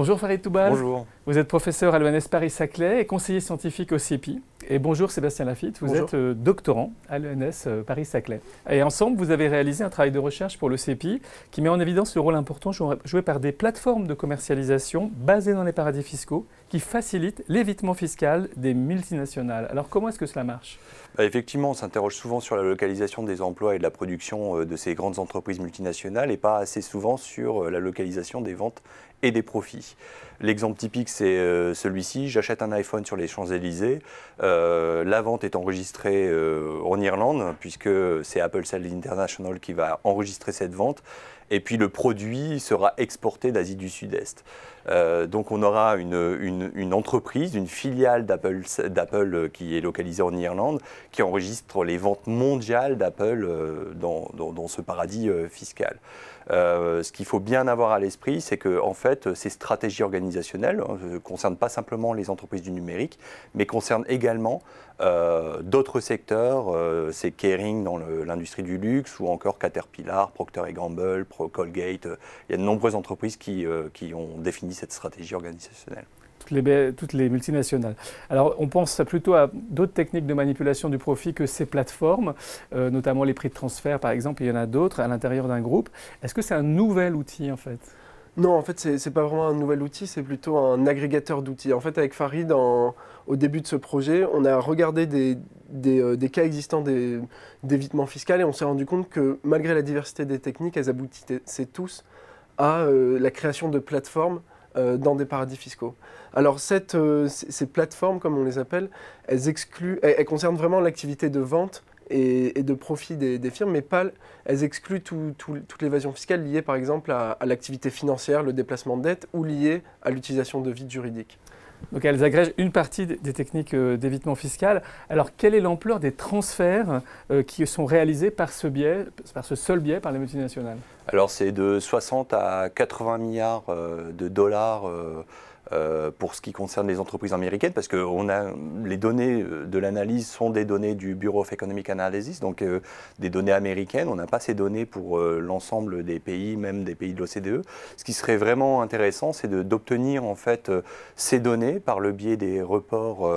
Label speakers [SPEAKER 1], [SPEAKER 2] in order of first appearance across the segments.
[SPEAKER 1] Bonjour Farid Toubal. Bonjour. Vous êtes professeur à l'ENS Paris-Saclay et conseiller scientifique au CEPI. Et bonjour Sébastien Lafitte, vous êtes euh, doctorant à l'ENS euh, Paris-Saclay. Et ensemble, vous avez réalisé un travail de recherche pour le CEPI qui met en évidence le rôle important joué par des plateformes de commercialisation basées dans les paradis fiscaux qui facilitent l'évitement fiscal des multinationales. Alors comment est-ce que cela marche
[SPEAKER 2] bah, Effectivement, on s'interroge souvent sur la localisation des emplois et de la production euh, de ces grandes entreprises multinationales et pas assez souvent sur la localisation des ventes et des profits. L'exemple typique, c'est euh, celui-ci, j'achète un iPhone sur les Champs-Élysées, euh, la vente est enregistrée euh, en Irlande, puisque c'est Apple Sales International qui va enregistrer cette vente, et puis le produit sera exporté d'Asie du Sud-Est. Euh, donc on aura une, entreprise, une filiale d'Apple euh, qui est localisée en Irlande, qui enregistre les ventes mondiales d'Apple euh, dans, ce paradis fiscal. ce qu'il faut bien avoir à l'esprit, c'est que en fait, ces stratégies organisationnelles hein, ne concernent pas simplement les entreprises du numérique, mais concernent également euh, d'autres secteurs, euh, c'est Kering dans l'industrie du luxe ou encore Caterpillar, Procter Gamble, Pro Colgate. Euh, il y a de nombreuses entreprises qui, qui ont défini cette stratégie organisationnelle.
[SPEAKER 1] les, toutes les multinationales. Alors, on pense plutôt à d'autres techniques de manipulation du profit que ces plateformes, notamment les prix de transfert, par exemple. Il y en a d'autres à l'intérieur d'un groupe. Est-ce que c'est un nouvel outil, en fait
[SPEAKER 3] non, en fait, n'est pas vraiment un nouvel outil, c'est plutôt un agrégateur d'outils. En fait, avec Farid, au début de ce projet, on a regardé des, euh, cas existants d'évitement fiscal et on s'est rendu compte que malgré la diversité des techniques, elles aboutissaient tous à euh, la création de plateformes euh, dans des paradis fiscaux. Alors ces plateformes, comme on les appelle, elles, excluent, elles concernent vraiment l'activité de vente et, de profit des, firmes, mais pas, elles excluent toute l'évasion fiscale liée par exemple à, l'activité financière, le déplacement de dettes ou liée à l'utilisation de vides juridiques.
[SPEAKER 1] Donc elles agrègent une partie des techniques euh, d'évitement fiscal. Alors quelle est l'ampleur des transferts euh, qui sont réalisés par ce biais, par ce seul biais, par les multinationales
[SPEAKER 2] Alors c'est de 60 à 80 milliards euh, de dollars euh, pour ce qui concerne les entreprises américaines, parce que les données euh, de l'analyse sont des données du Bureau of Economic Analysis, donc euh, des données américaines. On n'a pas ces données pour l'ensemble des pays, même des pays de l'OCDE. Ce qui serait vraiment intéressant, c'est d'obtenir en fait ces données par le biais des reports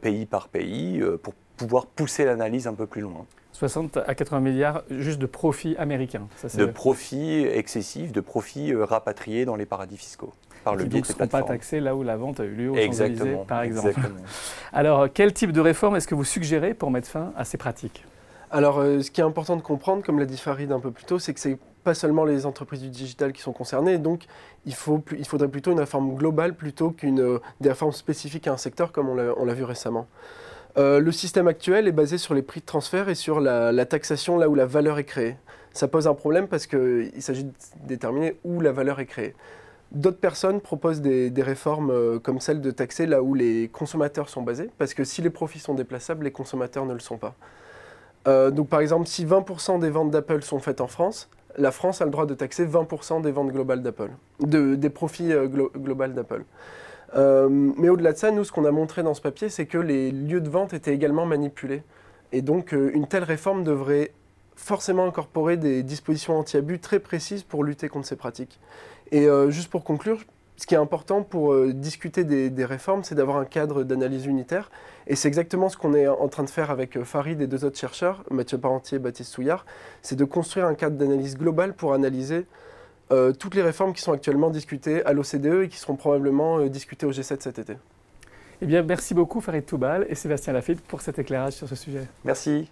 [SPEAKER 2] pays par pays pour pouvoir pousser l'analyse un peu plus loin.
[SPEAKER 1] 60 à 80 milliards juste de profits américains. Ça, de
[SPEAKER 2] profits excessifs, de profits rapatriés dans les paradis fiscaux par le biais ne seront pas taxés là où la vente a eu lieu au Exactement. par exemple.
[SPEAKER 3] Alors, quel type de réforme est-ce que vous suggérez pour mettre fin à ces pratiques alors, euh, ce qui est important de comprendre, comme l'a dit Farid un peu plus tôt, c'est que c'est pas seulement les entreprises du digital qui sont concernées. Donc, il, faut, il faudrait plutôt une réforme globale plutôt qu'une euh, réforme spécifique à un secteur, comme on l'a vu récemment. Euh, le système actuel est basé sur les prix de transfert et sur la, la taxation là où la valeur est créée. Ça pose un problème parce qu'il s'agit de déterminer où la valeur est créée. D'autres personnes proposent des, réformes euh, comme celle de taxer là où les consommateurs sont basés, parce que si les profits sont déplaçables, les consommateurs ne le sont pas. Euh, donc par exemple, si 20% des ventes d'Apple sont faites en France, la France a le droit de taxer 20% des ventes globales d'Apple, des profits euh, globales d'Apple. mais au-delà de ça, nous, ce qu'on a montré dans ce papier, c'est que les lieux de vente étaient également manipulés. Et donc, une telle réforme devrait forcément incorporer des dispositions anti-abus très précises pour lutter contre ces pratiques. Et euh, juste pour conclure, ce qui est important pour euh, discuter des, réformes, c'est d'avoir un cadre d'analyse unitaire. Et c'est exactement ce qu'on est en train de faire avec euh, Farid et deux autres chercheurs, Mathieu Parentier et Baptiste Souillard, c'est de construire un cadre d'analyse global pour analyser toutes les réformes qui sont actuellement discutées à l'OCDE et qui seront probablement discutées au G7 cet été.
[SPEAKER 1] Eh bien, merci beaucoup Farid Toubal et Sébastien Lafitte pour cet éclairage sur ce sujet.
[SPEAKER 3] Merci.